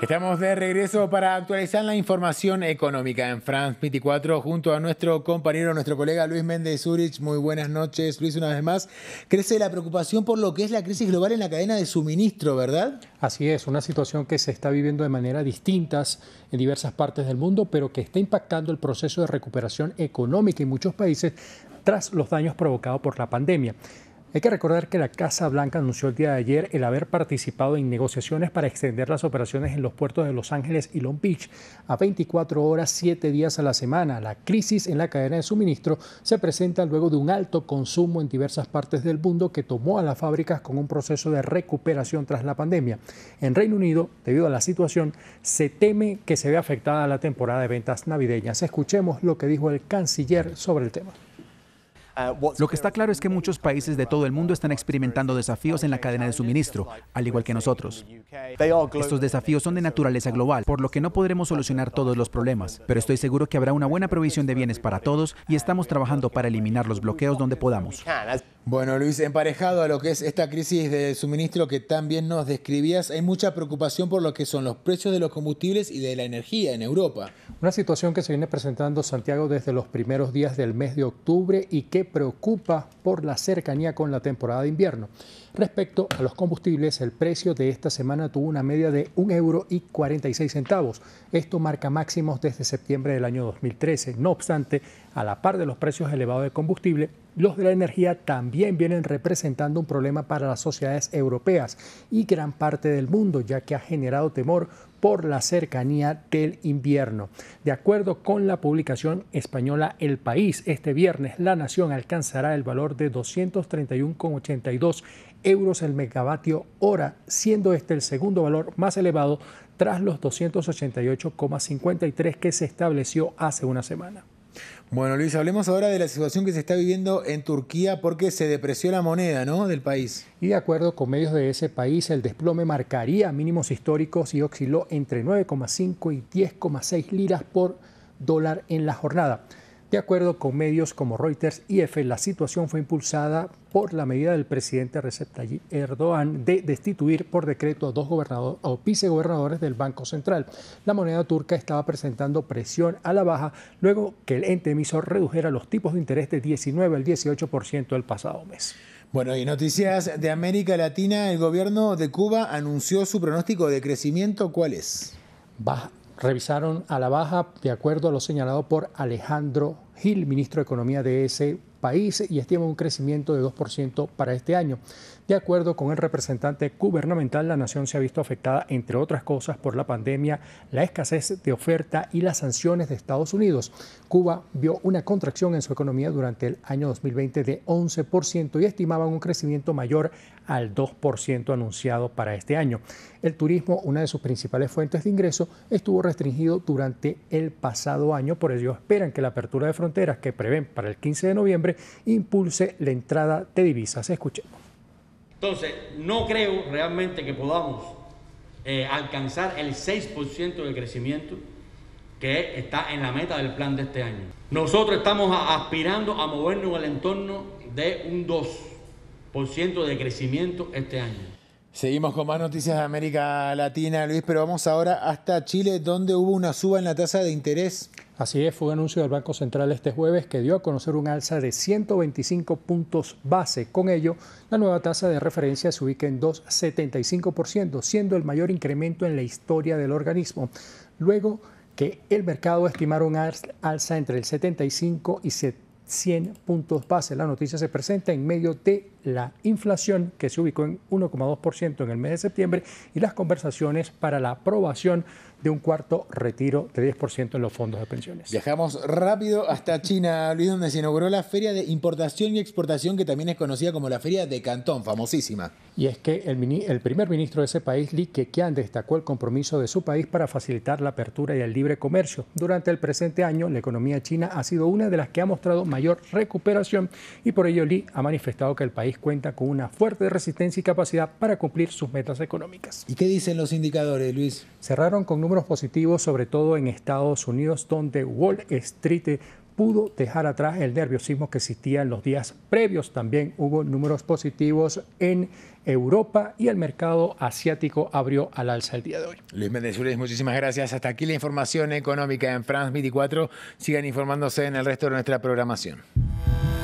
Estamos de regreso para actualizar la información económica en France 24 junto a nuestro compañero, nuestro colega Luis Méndez Zurich. Muy buenas noches, Luis, una vez más. Crece la preocupación por lo que es la crisis global en la cadena de suministro, ¿verdad? Así es, una situación que se está viviendo de manera distintas en diversas partes del mundo, pero que está impactando el proceso de recuperación económica en muchos países tras los daños provocados por la pandemia. Hay que recordar que la Casa Blanca anunció el día de ayer el haber participado en negociaciones para extender las operaciones en los puertos de Los Ángeles y Long Beach a 24 horas, 7 días a la semana. La crisis en la cadena de suministro se presenta luego de un alto consumo en diversas partes del mundo que tomó a las fábricas con un proceso de recuperación tras la pandemia. En Reino Unido, debido a la situación, se teme que se vea afectada la temporada de ventas navideñas. Escuchemos lo que dijo el canciller sobre el tema. Lo que está claro es que muchos países de todo el mundo están experimentando desafíos en la cadena de suministro, al igual que nosotros. Estos desafíos son de naturaleza global, por lo que no podremos solucionar todos los problemas, pero estoy seguro que habrá una buena provisión de bienes para todos y estamos trabajando para eliminar los bloqueos donde podamos. Bueno, Luis, emparejado a lo que es esta crisis de suministro que también nos describías, hay mucha preocupación por lo que son los precios de los combustibles y de la energía en Europa. Una situación que se viene presentando Santiago desde los primeros días del mes de octubre y que preocupa por la cercanía con la temporada de invierno. Respecto a los combustibles, el precio de esta semana tuvo una media de 1,46 euro. centavos. Esto marca máximos desde septiembre del año 2013. No obstante, a la par de los precios elevados de combustible, los de la energía también vienen representando un problema para las sociedades europeas y gran parte del mundo, ya que ha generado temor por la cercanía del invierno. De acuerdo con la publicación española El País, este viernes la nación alcanzará el valor de 231,82 euros el megavatio hora, siendo este el segundo valor más elevado tras los 288,53 que se estableció hace una semana. Bueno, Luis, hablemos ahora de la situación que se está viviendo en Turquía porque se depreció la moneda ¿no? del país. Y de acuerdo con medios de ese país, el desplome marcaría mínimos históricos y osciló entre 9,5 y 10,6 liras por dólar en la jornada. De acuerdo con medios como Reuters y EFE, la situación fue impulsada por la medida del presidente Recep Tayyip Erdogan de destituir por decreto a dos gobernadores o vicegobernadores del Banco Central. La moneda turca estaba presentando presión a la baja luego que el ente emisor redujera los tipos de interés de 19 al 18% el pasado mes. Bueno, y noticias de América Latina, el gobierno de Cuba anunció su pronóstico de crecimiento, ¿cuál es? Baja, revisaron a la baja de acuerdo a lo señalado por Alejandro Gil, ministro de Economía de ese país y estima un crecimiento de 2% para este año. De acuerdo con el representante gubernamental, la nación se ha visto afectada, entre otras cosas, por la pandemia, la escasez de oferta y las sanciones de Estados Unidos. Cuba vio una contracción en su economía durante el año 2020 de 11% y estimaban un crecimiento mayor al 2% anunciado para este año. El turismo, una de sus principales fuentes de ingreso, estuvo restringido durante el pasado año, por ello esperan que la apertura de fronteras que prevén para el 15 de noviembre impulse la entrada de divisas. Escuchemos. Entonces, no creo realmente que podamos eh, alcanzar el 6% de crecimiento que está en la meta del plan de este año. Nosotros estamos aspirando a movernos al entorno de un 2% de crecimiento este año. Seguimos con más noticias de América Latina, Luis, pero vamos ahora hasta Chile, donde hubo una suba en la tasa de interés. Así es, fue un anuncio del Banco Central este jueves que dio a conocer un alza de 125 puntos base. Con ello, la nueva tasa de referencia se ubica en 2,75%, siendo el mayor incremento en la historia del organismo. Luego que el mercado estimara un alza entre el 75 y 100 puntos base. La noticia se presenta en medio de la inflación, que se ubicó en 1,2% en el mes de septiembre, y las conversaciones para la aprobación de un cuarto retiro de 10% en los fondos de pensiones. Viajamos rápido hasta China, donde se inauguró la Feria de Importación y Exportación, que también es conocida como la Feria de Cantón, famosísima. Y es que el, el primer ministro de ese país, Li Keqiang, destacó el compromiso de su país para facilitar la apertura y el libre comercio. Durante el presente año, la economía china ha sido una de las que ha mostrado mayor recuperación y por ello Li ha manifestado que el país cuenta con una fuerte resistencia y capacidad para cumplir sus metas económicas. ¿Y qué dicen los indicadores, Luis? Cerraron con números positivos, sobre todo en Estados Unidos, donde Wall Street pudo dejar atrás el nerviosismo que existía en los días previos. También hubo números positivos en Europa y el mercado asiático abrió al alza el día de hoy. Luis Mendezules, muchísimas gracias. Hasta aquí la información económica en France 24. Sigan informándose en el resto de nuestra programación.